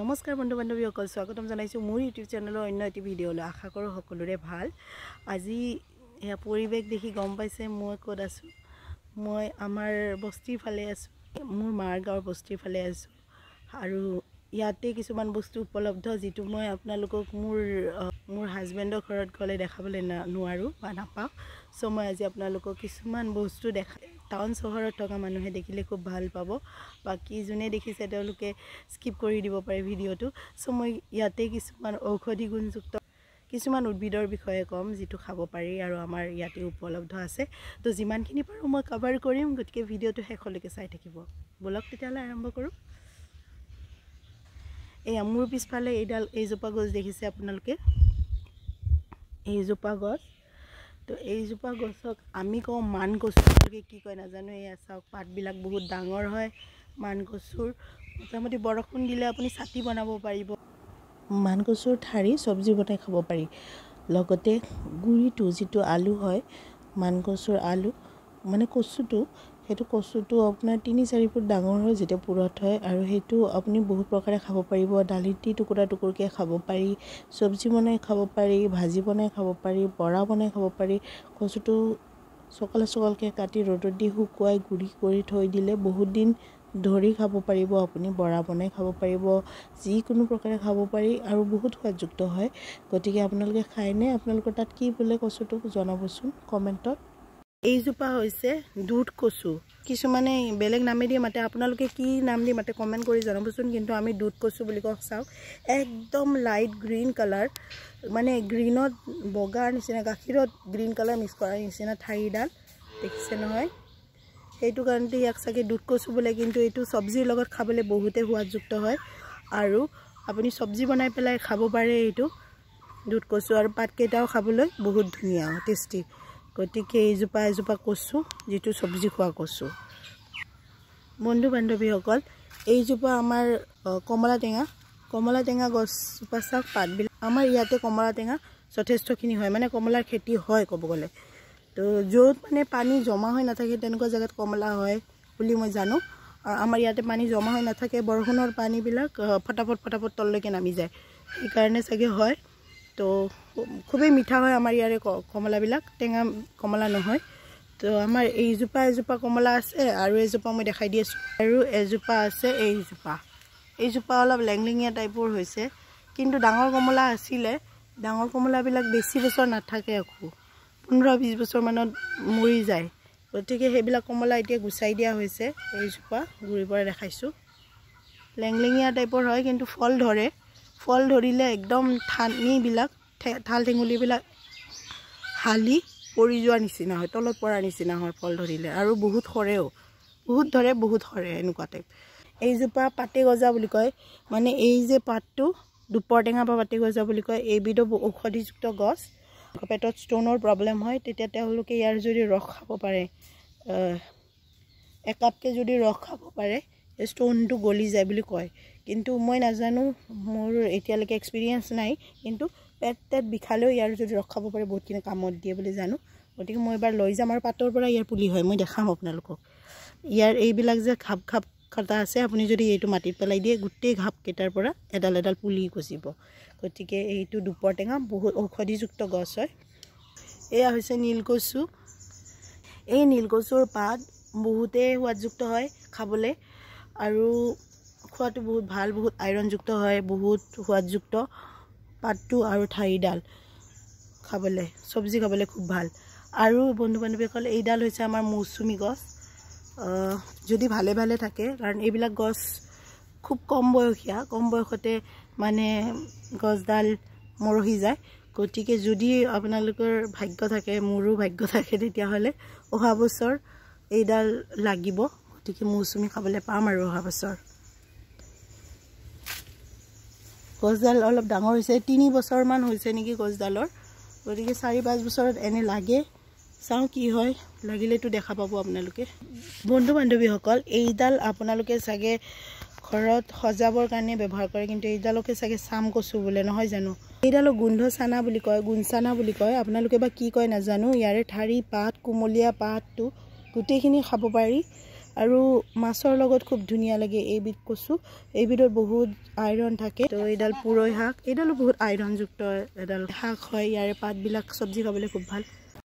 নমস্কাৰ বন্ধু বান্ধবী সকল স্বাগতম জানাইছো মোৰ ইউটিউব চেনেলৰ অন্য এটি ভিডিঅ'লৈ আশা কৰোঁ সকলোৰে ভাল আজি এয়া পৰিৱেশ দেখি গম পাইছে মই ক'ত আছোঁ মই আমাৰ বস্তিৰ ফালে আছোঁ মোৰ মাৰ গাঁৱৰ বস্তিৰ ফালে আছোঁ আৰু ইয়াতে কিছুমান বস্তু উপলব্ধ যিটো মই আপোনালোকক মোৰ মোৰ হাজবেণ্ডৰ ঘৰত গ'লে দেখাবলৈ না নোৱাৰোঁ বা নাপাওঁ চ' মই আজি আপোনালোকক কিছুমান বস্তু দেখা টাউন চহৰত থকা মানুহে দেখিলে খুব ভাল পাব বাকী যোনে দেখিছে তেওঁলোকে স্কিপ কৰি দিব পাৰে ভিডিঅ'টো চ' মই ইয়াতে কিছুমান ঔষধি গুণযুক্ত কিছুমান উদ্ভিদৰ বিষয়ে ক'ম যিটো খাব পাৰি আৰু আমাৰ ইয়াতে উপলব্ধ আছে তো যিমানখিনি পাৰোঁ মই কভাৰ কৰিম গতিকে ভিডিঅ'টো শেষলৈকে চাই থাকিব বোলক তেতিয়াহ'লে আৰম্ভ কৰোঁ এই মোৰ পিছফালে এইডাল এইজোপা গছ দেখিছে আপোনালোকে এইজোপা গছ তো এইজোপা গছক আমি কওঁ মান কচু তেওঁলোকে কি কয় নাজানো এয়া চাওক পাতবিলাক বহুত ডাঙৰ হয় মান কচুৰ মোটামুটি বৰষুণ দিলে আপুনি ছাতি বনাব পাৰিব মান কচুৰ ঠাৰি চব্জি বনাই খাব পাৰি লগতে গুৰিটো যিটো আলু হয় মান কচুৰ আলু মানে কচুটো সেইটো কচুটো আপোনাৰ তিনি চাৰি ফুট ডাঙৰ হয় যেতিয়া পূৰঠ হয় আৰু সেইটো আপুনি বহুত প্ৰকাৰে খাব পাৰিব দালি দি টুকুৰা টুকুৰকৈ খাব পাৰি চব্জি বনাই খাব পাৰি ভাজি বনাই খাব পাৰি বৰা বনাই খাব পাৰি কচুটো চকালে চকালকৈ কাটি ৰ'দত দি শুকুৱাই গুড়ি কৰি থৈ দিলে বহুত দিন ধৰি খাব পাৰিব আপুনি বৰা বনাই খাব পাৰিব যিকোনো প্ৰকাৰে খাব পাৰি আৰু বহুত সোৱাদযুক্ত হয় গতিকে আপোনালোকে খাইনে আপোনালোকৰ তাত কি বোলে কচুটো জনাবচোন কমেণ্টত এইজোপা হৈছে দুধ কচু কিছুমানে বেলেগ নামে দিয়ে মাতে আপোনালোকে কি নাম দি মাতে কমেণ্ট কৰি জনাবচোন কিন্তু আমি দুধ কচু বুলি কওঁ চাওঁ একদম লাইট গ্ৰীণ কালাৰ মানে গ্ৰীণত বগাৰ নিচিনা গাখীৰত গ্ৰীণ কালাৰ মিক্স কৰাৰ নিচিনা ঠাৰিডাল দেখিছে নহয় সেইটো কাৰণতে ইয়াক চাগে দুধ কচু বোলে কিন্তু এইটো চব্জিৰ লগত খাবলৈ বহুতে সোৱাদযুক্ত হয় আৰু আপুনি চব্জি বনাই পেলাই খাব পাৰে এইটো দুধ কচু আৰু পাতকেইটাও খাবলৈ বহুত ধুনীয়া টেষ্টি গতিকে এইজোপা এজোপা কচু যিটো চব্জি খোৱা কচু বন্ধু বান্ধৱীসকল এইজোপা আমাৰ কমলা টেঙা কমলা টেঙা গছজোপা চাওক পাতবিলাক আমাৰ ইয়াতে কমলা টেঙা যথেষ্টখিনি হয় মানে কমলাৰ খেতি হয় ক'ব গ'লে তো য'ত মানে পানী জমা হৈ নাথাকে তেনেকুৱা জেগাত কমলা হয় বুলি মই জানো আমাৰ ইয়াতে পানী জমা হৈ নাথাকে বৰষুণৰ পানীবিলাক ফটাফট ফটাফট তললৈকে নামি যায় সেইকাৰণে চাগে হয় তো খুবেই মিঠা হয় আমাৰ ইয়াৰে কমলাবিলাক টেঙা কমলা নহয় তো আমাৰ এইজোপা এজোপা কমলা আছে আৰু এজোপা মই দেখাই দি আছোঁ আৰু এজোপা আছে এইজোপা এইজোপা অলপ লেংলেঙীয়া টাইপৰ হৈছে কিন্তু ডাঙৰ কমলা আছিলে ডাঙৰ কমলাবিলাক বেছি বছৰ নাথাকে একো পোন্ধৰ বিছ বছৰমানত মৰি যায় গতিকে সেইবিলাক কমলা এতিয়া গুচাই দিয়া হৈছে এইজোপা গুৰিৰ পৰা দেখাইছোঁ লেংলেঙীয়া টাইপৰ হয় কিন্তু ফল ধৰে ফল ধৰিলে একদম ঠানিবিলাক ঠাল ঠেঙুলিবিলাক হালি পৰি যোৱাৰ নিচিনা হয় তলত পৰাৰ নিচিনা হয় ফল ধৰিলে আৰু বহুত সৰেও বহুত ধৰে বহুত সৰে এনেকুৱা টাইপ এইজোপা পাতে গজা বুলি কয় মানে এই যে পাতটো দুপৰ দুপৰটেঙা পৰা পাতে গজা বুলি কয় এইবিধো ঔষধিযুক্ত গছ পেটত ষ্ট'নৰ প্ৰব্লেম হয় তেতিয়া তেওঁলোকে ইয়াৰ যদি ৰস খাব পাৰে একাপকৈ যদি ৰস খাব পাৰে ষ্ট'নটো গলি যায় বুলি কয় কিন্তু মই নাজানো মোৰ এতিয়ালৈকে এক্সপিৰিয়েঞ্চ নাই কিন্তু পেট তেট বিষালেও ইয়াৰ যদি ৰখাব পাৰে বহুতখিনি কামত দিয়ে বুলি জানো গতিকে মই এবাৰ লৈ যাম আৰু পাতৰ পৰা ইয়াৰ পুলি হয় মই দেখাম আপোনালোকক ইয়াৰ এইবিলাক যে খাপ খাপ কটা আছে আপুনি যদি এইটো মাটিত পেলাই দিয়ে গোটেই ঘাপকেইটাৰ পৰা এডাল এডাল পুলি গুচিব গতিকে এইটো দুপৰ টেঙা বহুত ঔষধিযুক্ত গছ হয় এয়া হৈছে নীলকচু এই নীলকচুৰ পাত বহুতেই সোৱাদযুক্ত হয় খাবলৈ আৰু খোৱাটো বহুত ভাল বহুত আইৰণযুক্ত হয় বহুত সোৱাদযুক্ত পাতটো আৰু ঠাৰিডাল খাবলৈ চব্জি খাবলৈ খুব ভাল আৰু বন্ধু বান্ধৱীসকলে এইডাল হৈছে আমাৰ মৌচুমী গছ যদি ভালে ভালে থাকে কাৰণ এইবিলাক গছ খুব কম বয়সীয়া কম বয়সতে মানে গছডাল মৰহি যায় গতিকে যদি আপোনালোকৰ ভাগ্য থাকে মোৰো ভাগ্য থাকে তেতিয়াহ'লে অহা বছৰ এইডাল লাগিব গতিকে মৌচুমী খাবলৈ পাম আৰু অহা বছৰ গছডাল অলপ ডাঙৰ হৈছে তিনি বছৰমান হৈছে নেকি গছডালৰ গতিকে চাৰি পাঁচ বছৰত এনে লাগে চাওঁ কি হয় লাগিলেতো দেখা পাব আপোনালোকে বন্ধু বান্ধৱীসকল এইডাল আপোনালোকে চাগে ঘৰত সজাবৰ কাৰণে ব্যৱহাৰ কৰে কিন্তু এইডালকে চাগে চাম কচু বোলে নহয় জানো এইডালক গোন্ধ চানা বুলি কয় গুণচানা বুলি কয় আপোনালোকে বা কি কয় নাজানো ইয়াৰে ঠাৰি পাত কোমলীয়া পাতটো গোটেইখিনি খাব পাৰি আৰু মাছৰ লগত খুব ধুনীয়া লাগে এইবিধ কচু এইবিধত বহুত আইৰণ থাকে তো এইডাল পুৰৈ শাক এইডালো বহুত আইৰণযুক্ত এডাল শাক হয় ইয়াৰে পাতবিলাক চব্জি খাবলৈ খুব ভাল